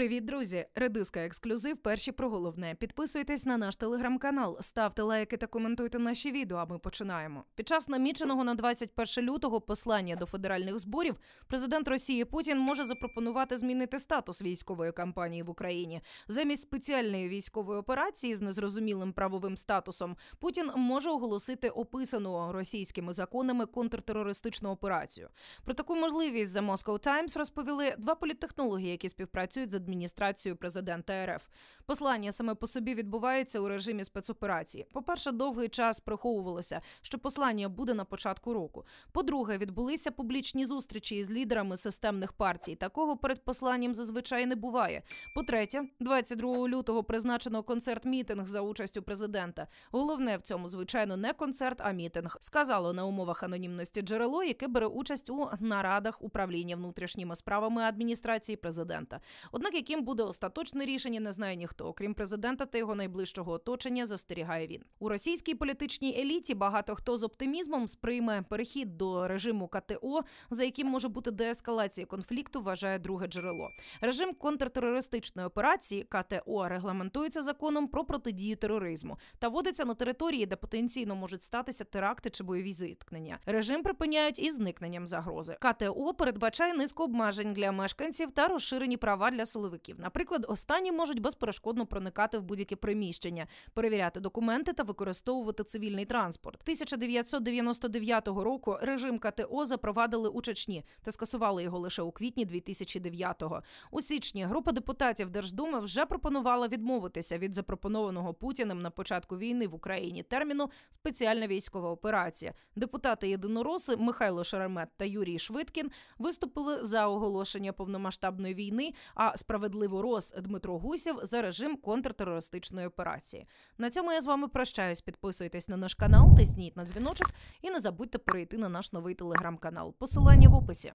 Привіт, друзі! Редиска ексклюзив. Перші про головне. Підписуйтесь на наш телеграм-канал, ставте лайки та коментуйте наші відео. А ми починаємо. Під час наміченого на 21 лютого послання до федеральних зборів президент Росії Путін може запропонувати змінити статус військової кампанії в Україні. Замість спеціальної військової операції з незрозумілим правовим статусом Путін може оголосити описану російськими законами контртерористичну операцію. Про таку можливість за Moscow Times розповіли два політтехнологи, які співпрацюють з адміністрацією президента РФ. Послання саме по собі відбувається у режимі спецоперації. По перше, довгий час приховувалося, що послання буде на початку року. По-друге, відбулися публічні зустрічі із лідерами системних партій. Такого перед посланням зазвичай не буває. По-третє, 22 лютого призначено концерт-мітинг за участю президента. Головне в цьому, звичайно, не концерт, а мітинг. Сказало на умовах анонімності джерело, яке бере участь у нарадах управління внутрішніми справами адміністрації президента. Однак яким буде остаточне рішення, не знає ніхто, окрім президента та його найближчого оточення, застерігає він у російській політичній еліті. Багато хто з оптимізмом сприйме перехід до режиму КТО, за яким може бути деескалація конфлікту, вважає друге джерело. Режим контртерористичної операції КТО регламентується законом про протидію тероризму та водиться на території, де потенційно можуть статися теракти чи бойові зіткнення. Режим припиняють із зникненням загрози. КТО передбачає низку обмежень для мешканців та розширені права для силових силовиків. Наприклад, останні можуть безперешкодно проникати в будь-яке приміщення, перевіряти документи та використовувати цивільний транспорт. 1999 року режим КТО запровадили у Чечні та скасували його лише у квітні 2009-го. У січні група депутатів Держдуми вже пропонувала відмовитися від запропонованого Путіним на початку війни в Україні терміну спеціальна військова операція. Депутати єдинороси Михайло Шеремет та Юрій Швидкін виступили за оголошення повномасштабної війни. А з справедливо роз Дмитро Гусів за режим контртерористичної операції. На цьому я з вами прощаюсь. Підписуйтесь на наш канал, тисніть на дзвіночок і не забудьте перейти на наш новий телеграм-канал. Посилання в описі.